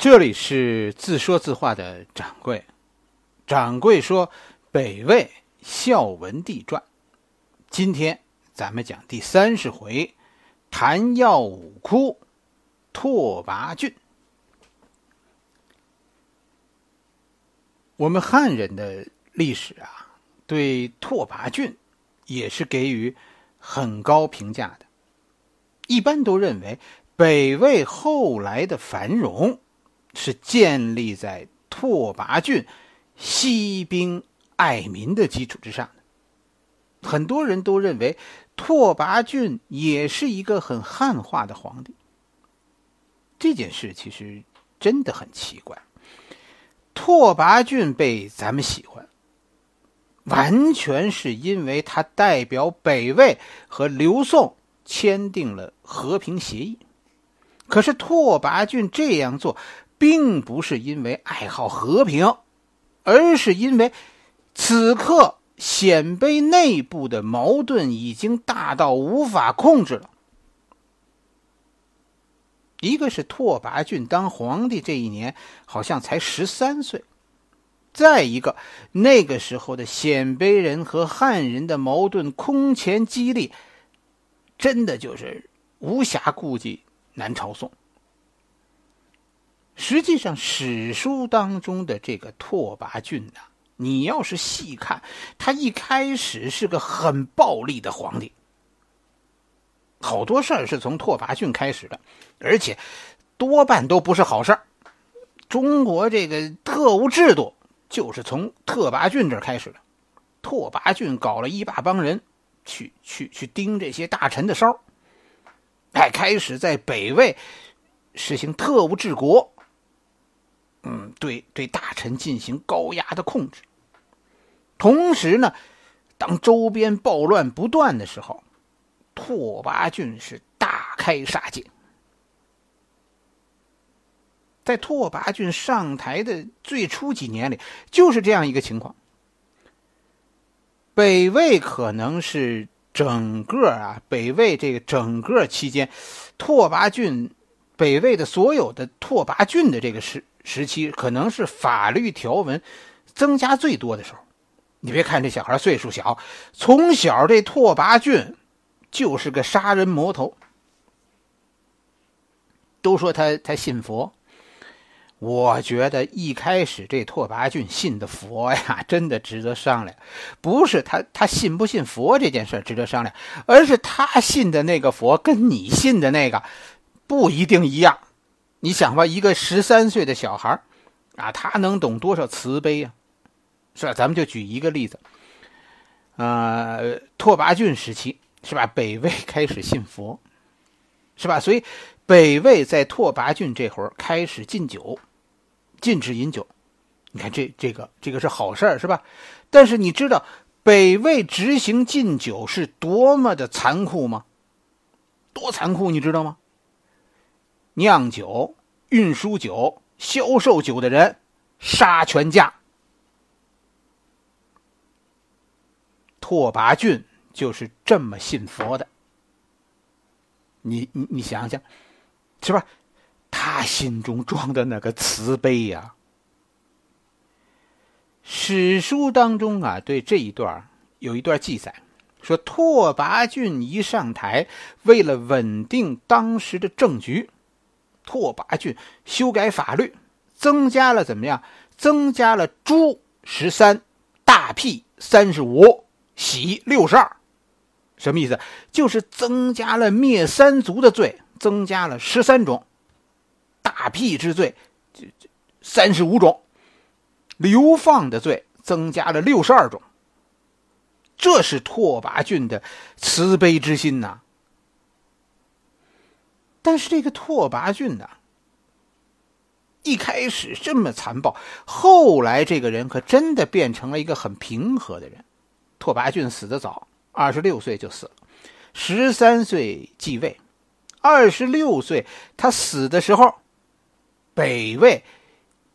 这里是自说自话的掌柜。掌柜说，《北魏孝文帝传》，今天咱们讲第三十回，谭药五窟，拓跋浚。我们汉人的历史啊，对拓跋浚也是给予很高评价的。一般都认为，北魏后来的繁荣。是建立在拓跋浚惜兵爱民的基础之上的。很多人都认为拓跋浚也是一个很汉化的皇帝。这件事其实真的很奇怪。拓跋浚被咱们喜欢，完全是因为他代表北魏和刘宋签订了和平协议。可是拓跋浚这样做。并不是因为爱好和平，而是因为此刻鲜卑内部的矛盾已经大到无法控制了。一个是拓跋浚当皇帝这一年好像才十三岁，再一个那个时候的鲜卑人和汉人的矛盾空前激烈，真的就是无暇顾及南朝宋。实际上，史书当中的这个拓跋浚呐，你要是细看，他一开始是个很暴力的皇帝。好多事儿是从拓跋浚开始的，而且多半都不是好事儿。中国这个特务制度就是从拓跋浚这开始的。拓跋浚搞了一大帮人，去去去盯这些大臣的梢儿，哎，开始在北魏实行特务治国。嗯，对，对大臣进行高压的控制。同时呢，当周边暴乱不断的时候，拓跋浚是大开杀戒。在拓跋浚上台的最初几年里，就是这样一个情况。北魏可能是整个啊，北魏这个整个期间，拓跋浚，北魏的所有的拓跋浚的这个事。时期可能是法律条文增加最多的时候。你别看这小孩岁数小，从小这拓跋浚就是个杀人魔头。都说他他信佛，我觉得一开始这拓跋浚信的佛呀，真的值得商量。不是他他信不信佛这件事值得商量，而是他信的那个佛跟你信的那个不一定一样。你想吧，一个十三岁的小孩啊，他能懂多少慈悲呀？是吧？咱们就举一个例子，呃，拓跋浚时期是吧？北魏开始信佛，是吧？所以北魏在拓跋浚这会儿开始禁酒，禁止饮酒。你看这这个这个是好事儿是吧？但是你知道北魏执行禁酒是多么的残酷吗？多残酷你知道吗？酿酒、运输酒、销售酒的人，杀全家。拓跋浚就是这么信佛的。你你你想想，是吧？他心中装的那个慈悲呀！史书当中啊，对这一段有一段记载，说拓跋浚一上台，为了稳定当时的政局。拓跋浚修改法律，增加了怎么样？增加了诛十三，大辟三十五，喜六十二，什么意思？就是增加了灭三族的罪，增加了十三种；大辟之罪，这这三十五种；流放的罪，增加了六十二种。这是拓跋浚的慈悲之心呐。但是这个拓跋浚呢，一开始这么残暴，后来这个人可真的变成了一个很平和的人。拓跋浚死的早，二十六岁就死了，十三岁继位，二十六岁他死的时候，北魏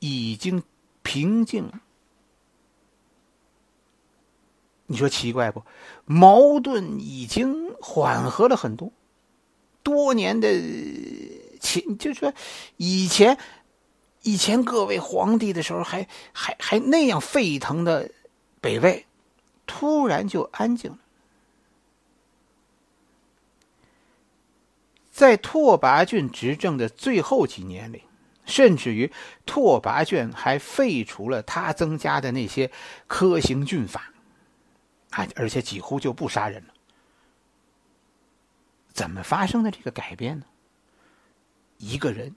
已经平静了。你说奇怪不？矛盾已经缓和了很多。多年的情，就说以前以前各位皇帝的时候，还还还那样沸腾的北魏，突然就安静了。在拓跋浚执政的最后几年里，甚至于拓跋浚还废除了他增加的那些苛刑峻法，啊，而且几乎就不杀人了。怎么发生的这个改变呢？一个人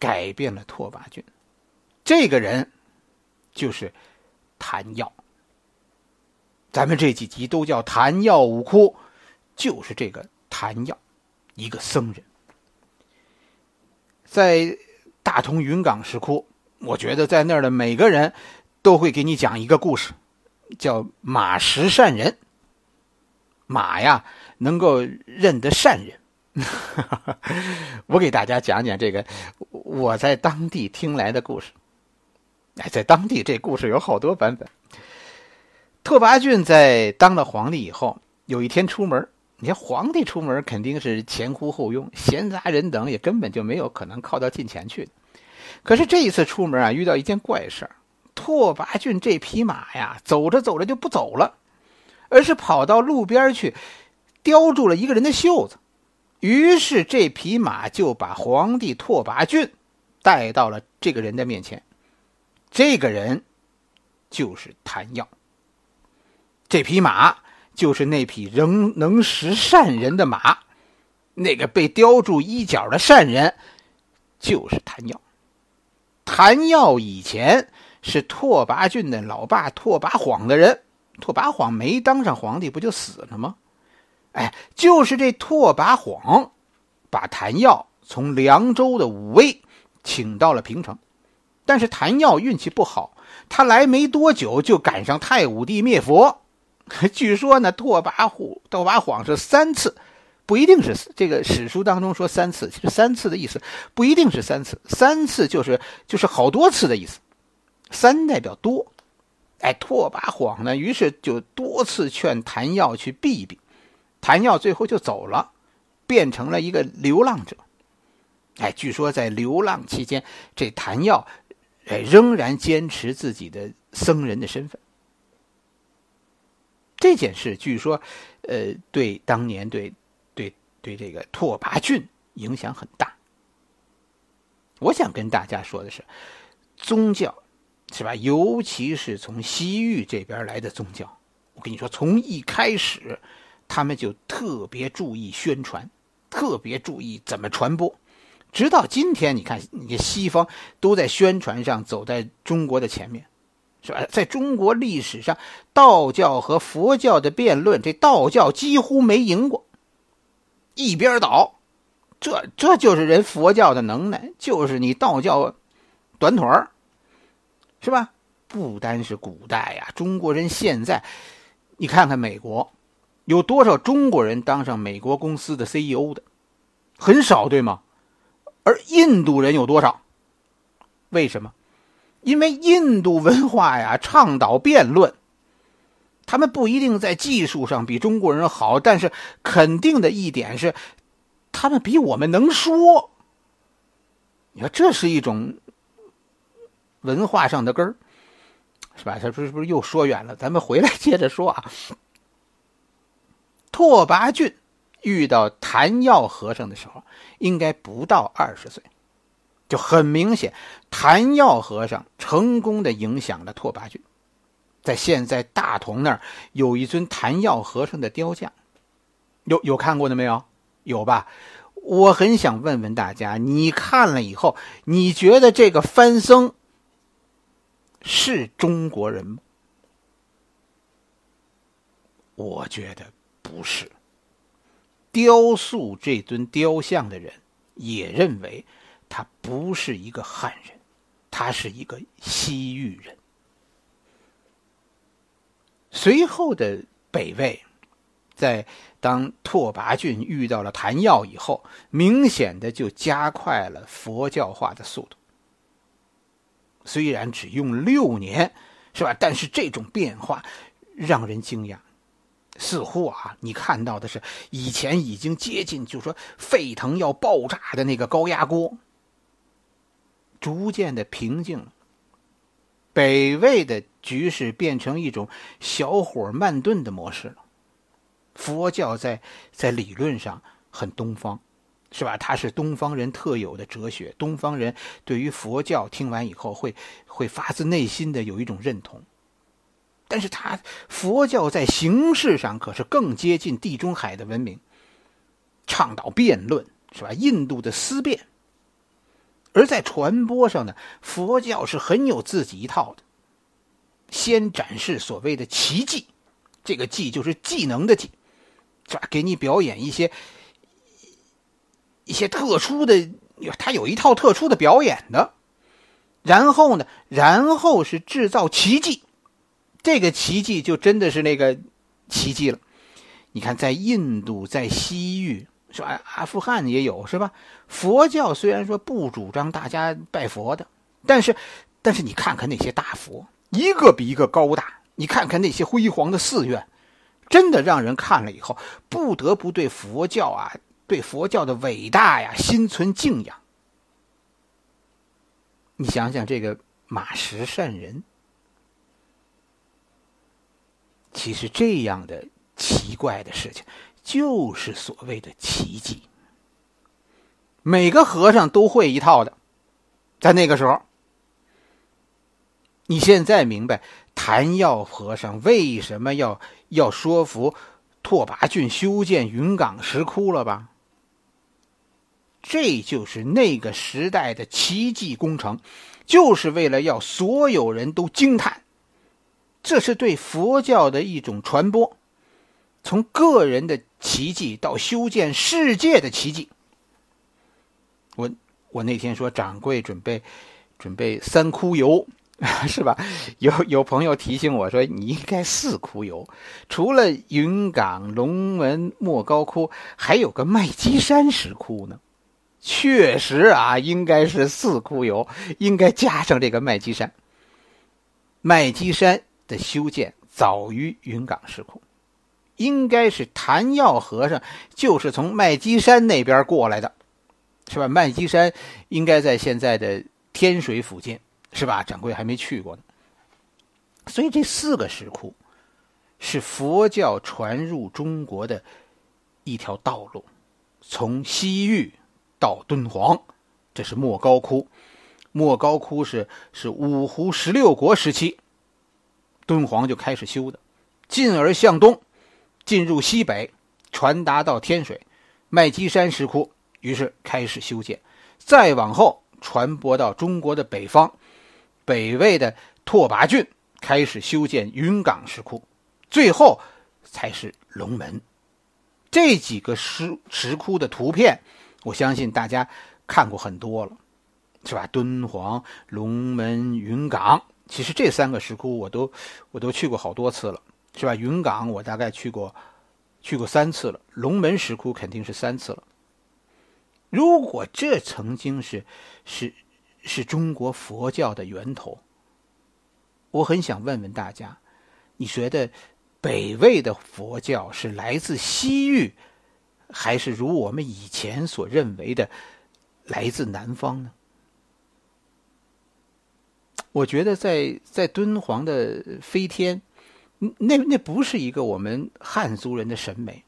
改变了拓跋浚，这个人就是谭耀。咱们这几集都叫谭耀五窟，就是这个谭耀，一个僧人，在大同云冈石窟，我觉得在那儿的每个人都会给你讲一个故事，叫马石善人。马呀。能够认得善人，我给大家讲讲这个我在当地听来的故事。哎，在当地这故事有好多版本。拓跋浚在当了皇帝以后，有一天出门，你看皇帝出门肯定是前呼后拥，闲杂人等也根本就没有可能靠到近前去可是这一次出门啊，遇到一件怪事儿：拓跋浚这匹马呀，走着走着就不走了，而是跑到路边去。叼住了一个人的袖子，于是这匹马就把皇帝拓跋浚带到了这个人的面前。这个人就是谭耀。这匹马就是那匹仍能识善人的马，那个被叼住衣角的善人就是谭耀。谭耀以前是拓跋浚的老爸拓跋晃的人，拓跋晃没当上皇帝不就死了吗？哎，就是这拓跋晃，把谭耀从凉州的武威请到了平城，但是谭耀运气不好，他来没多久就赶上太武帝灭佛。据说呢，拓跋虎、拓跋晃是三次，不一定是这个史书当中说三次，其实三次的意思不一定是三次，三次就是就是好多次的意思，三代表多。哎，拓跋晃呢，于是就多次劝谭耀去避避。谭耀最后就走了，变成了一个流浪者。哎，据说在流浪期间，这谭耀，哎，仍然坚持自己的僧人的身份。这件事据说，呃，对当年对，对对这个拓跋浚影响很大。我想跟大家说的是，宗教是吧？尤其是从西域这边来的宗教，我跟你说，从一开始。他们就特别注意宣传，特别注意怎么传播，直到今天，你看，你西方都在宣传上走在中国的前面，是吧？在中国历史上，道教和佛教的辩论，这道教几乎没赢过，一边倒，这这就是人佛教的能耐，就是你道教短腿儿，是吧？不单是古代呀，中国人现在，你看看美国。有多少中国人当上美国公司的 CEO 的，很少，对吗？而印度人有多少？为什么？因为印度文化呀，倡导辩论。他们不一定在技术上比中国人好，但是肯定的一点是，他们比我们能说。你说这是一种文化上的根儿，是吧？他不是？不是又说远了？咱们回来接着说啊。拓跋浚遇到昙曜和尚的时候，应该不到二十岁，就很明显，昙曜和尚成功的影响了拓跋浚。在现在大同那儿有一尊昙曜和尚的雕像，有有看过的没有？有吧？我很想问问大家，你看了以后，你觉得这个翻僧是中国人吗？我觉得。不是，雕塑这尊雕像的人也认为他不是一个汉人，他是一个西域人。随后的北魏，在当拓跋浚遇到了昙曜以后，明显的就加快了佛教化的速度。虽然只用六年，是吧？但是这种变化让人惊讶。似乎啊，你看到的是以前已经接近，就是说沸腾要爆炸的那个高压锅，逐渐的平静。北魏的局势变成一种小火慢炖的模式了。佛教在在理论上很东方，是吧？它是东方人特有的哲学。东方人对于佛教听完以后，会会发自内心的有一种认同。但是，他佛教在形式上可是更接近地中海的文明，倡导辩论是吧？印度的思辨，而在传播上呢，佛教是很有自己一套的。先展示所谓的奇迹，这个“技就是技能的“技，是吧？给你表演一些一些特殊的，他有一套特殊的表演的。然后呢，然后是制造奇迹。这个奇迹就真的是那个奇迹了。你看，在印度，在西域，是吧？阿富汗也有，是吧？佛教虽然说不主张大家拜佛的，但是，但是你看看那些大佛，一个比一个高大。你看看那些辉煌的寺院，真的让人看了以后，不得不对佛教啊，对佛教的伟大呀，心存敬仰。你想想这个马识善人。其实这样的奇怪的事情，就是所谓的奇迹。每个和尚都会一套的，在那个时候，你现在明白昙耀和尚为什么要要说服拓跋浚修建云冈石窟了吧？这就是那个时代的奇迹工程，就是为了要所有人都惊叹。这是对佛教的一种传播，从个人的奇迹到修建世界的奇迹。我我那天说，掌柜准备准备三窟游，是吧？有有朋友提醒我说，你应该四窟游。除了云冈、龙门、莫高窟，还有个麦积山石窟呢。确实啊，应该是四窟游，应该加上这个麦积山。麦积山。的修建早于云冈石窟，应该是昙曜和尚就是从麦积山那边过来的，是吧？麦积山应该在现在的天水附近，是吧？掌柜还没去过呢。所以这四个石窟是佛教传入中国的一条道路，从西域到敦煌，这是莫高窟。莫高窟是是五胡十六国时期。敦煌就开始修的，进而向东，进入西北，传达到天水、麦积山石窟，于是开始修建。再往后传播到中国的北方，北魏的拓跋浚开始修建云冈石窟，最后才是龙门。这几个石石窟的图片，我相信大家看过很多了，是吧？敦煌、龙门、云冈。其实这三个石窟我都我都去过好多次了，是吧？云冈我大概去过去过三次了，龙门石窟肯定是三次了。如果这曾经是是是中国佛教的源头，我很想问问大家，你觉得北魏的佛教是来自西域，还是如我们以前所认为的来自南方呢？我觉得在在敦煌的飞天，那那不是一个我们汉族人的审美，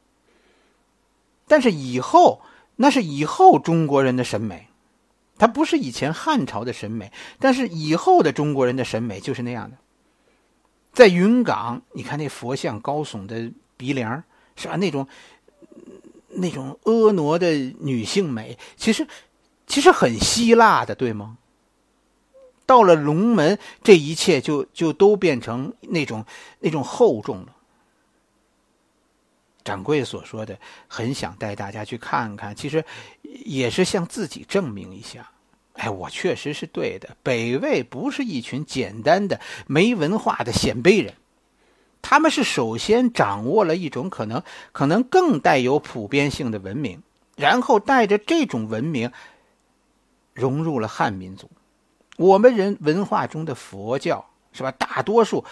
但是以后那是以后中国人的审美，它不是以前汉朝的审美，但是以后的中国人的审美就是那样的。在云冈，你看那佛像高耸的鼻梁，是吧？那种那种婀娜的女性美，其实其实很希腊的，对吗？到了龙门，这一切就就都变成那种那种厚重了。掌柜所说的，很想带大家去看看，其实也是向自己证明一下：哎，我确实是对的。北魏不是一群简单的没文化的鲜卑人，他们是首先掌握了一种可能可能更带有普遍性的文明，然后带着这种文明融入了汉民族。我们人文化中的佛教是吧？大多数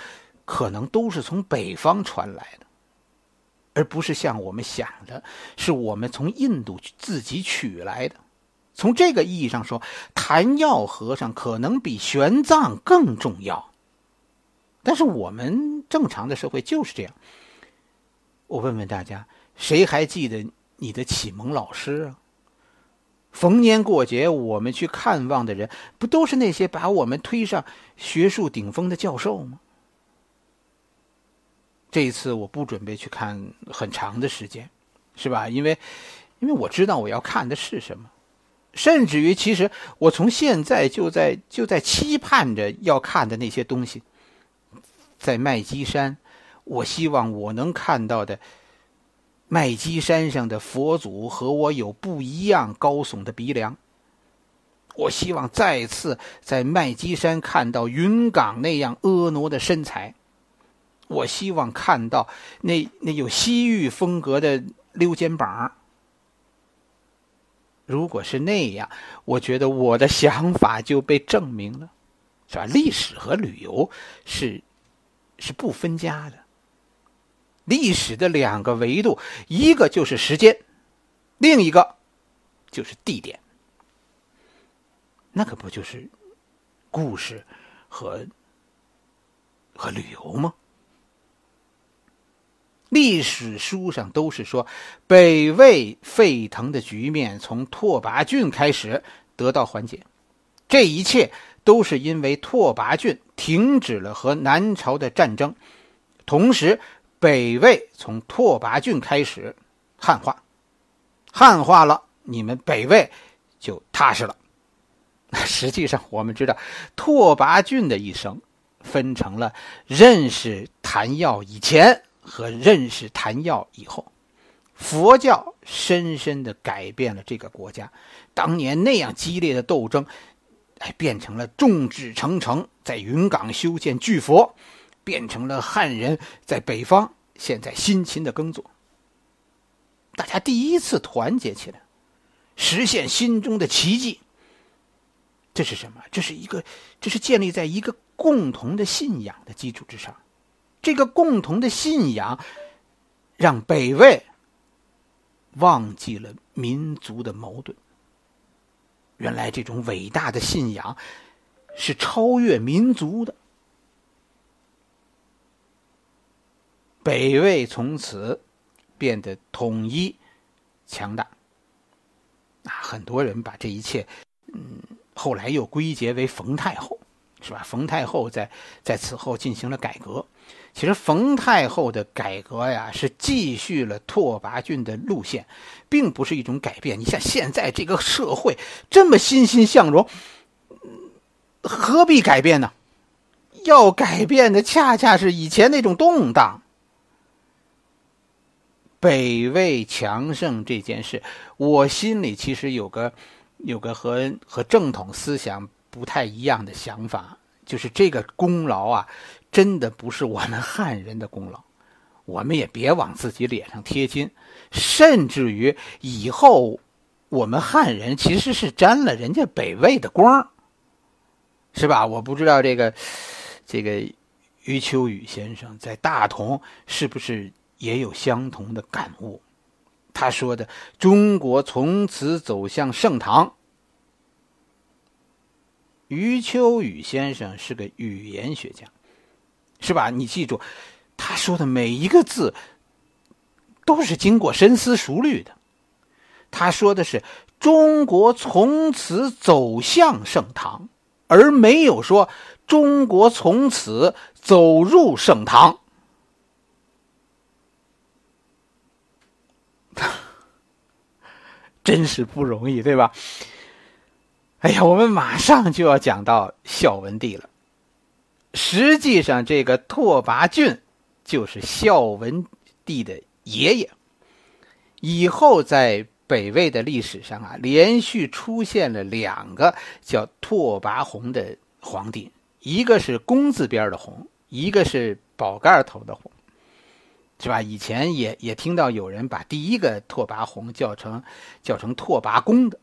可能都是从北方传来的，而不是像我们想的，是我们从印度自己取来的。从这个意义上说，谈药和尚可能比玄奘更重要。但是我们正常的社会就是这样。我问问大家，谁还记得你的启蒙老师啊？逢年过节，我们去看望的人，不都是那些把我们推上学术顶峰的教授吗？这一次，我不准备去看很长的时间，是吧？因为，因为我知道我要看的是什么，甚至于，其实我从现在就在就在期盼着要看的那些东西。在麦积山，我希望我能看到的。麦积山上的佛祖和我有不一样高耸的鼻梁。我希望再次在麦积山看到云冈那样婀娜的身材，我希望看到那那有西域风格的溜肩膀如果是那样，我觉得我的想法就被证明了，是吧？历史和旅游是是不分家的。历史的两个维度，一个就是时间，另一个就是地点。那可不就是故事和和旅游吗？历史书上都是说，北魏沸腾的局面从拓跋浚开始得到缓解。这一切都是因为拓跋浚停止了和南朝的战争，同时。北魏从拓跋浚开始汉化，汉化了，你们北魏就踏实了。实际上，我们知道拓跋浚的一生分成了认识昙药以前和认识昙药以后。佛教深深的改变了这个国家，当年那样激烈的斗争，哎，变成了众志成城，在云冈修建巨佛。变成了汉人，在北方现在辛勤的耕作。大家第一次团结起来，实现心中的奇迹。这是什么？这是一个，这是建立在一个共同的信仰的基础之上。这个共同的信仰，让北魏忘记了民族的矛盾。原来，这种伟大的信仰是超越民族的。北魏从此变得统一、强大。啊，很多人把这一切，嗯，后来又归结为冯太后，是吧？冯太后在在此后进行了改革。其实，冯太后的改革呀，是继续了拓跋浚的路线，并不是一种改变。你像现在这个社会这么欣欣向荣，何必改变呢？要改变的，恰恰是以前那种动荡。北魏强盛这件事，我心里其实有个，有个和和正统思想不太一样的想法，就是这个功劳啊，真的不是我们汉人的功劳，我们也别往自己脸上贴金，甚至于以后我们汉人其实是沾了人家北魏的光，是吧？我不知道这个这个余秋雨先生在大同是不是？也有相同的感悟，他说的“中国从此走向盛唐”，余秋雨先生是个语言学家，是吧？你记住，他说的每一个字都是经过深思熟虑的。他说的是“中国从此走向盛唐”，而没有说“中国从此走入盛唐”。真是不容易，对吧？哎呀，我们马上就要讲到孝文帝了。实际上，这个拓跋浚就是孝文帝的爷爷。以后在北魏的历史上啊，连续出现了两个叫拓跋宏的皇帝，一个是“公”字边的宏，一个是宝盖头的宏。是吧？以前也也听到有人把第一个拓跋宏叫成叫成拓跋恭的，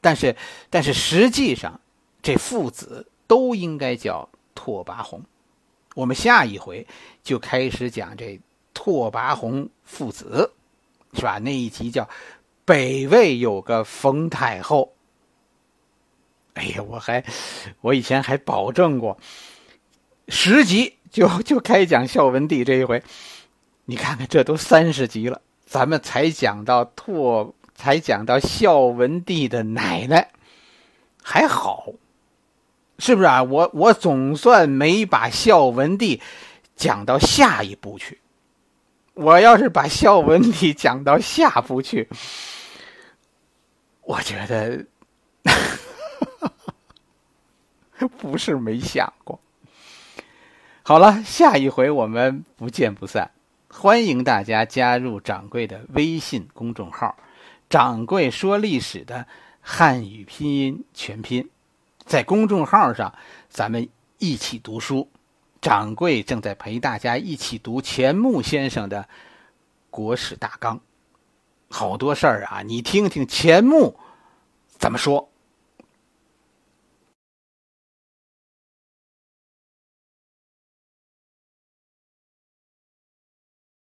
但是但是实际上这父子都应该叫拓跋宏。我们下一回就开始讲这拓跋宏父子，是吧？那一集叫《北魏有个冯太后》。哎呀，我还我以前还保证过，十集就就开讲孝文帝这一回。你看看，这都三十集了，咱们才讲到拓，才讲到孝文帝的奶奶，还好，是不是啊？我我总算没把孝文帝讲到下一步去。我要是把孝文帝讲到下步去，我觉得 不是没想过。好了，下一回我们不见不散。欢迎大家加入掌柜的微信公众号“掌柜说历史”的汉语拼音全拼，在公众号上咱们一起读书。掌柜正在陪大家一起读钱穆先生的《国史大纲》，好多事儿啊，你听听钱穆怎么说。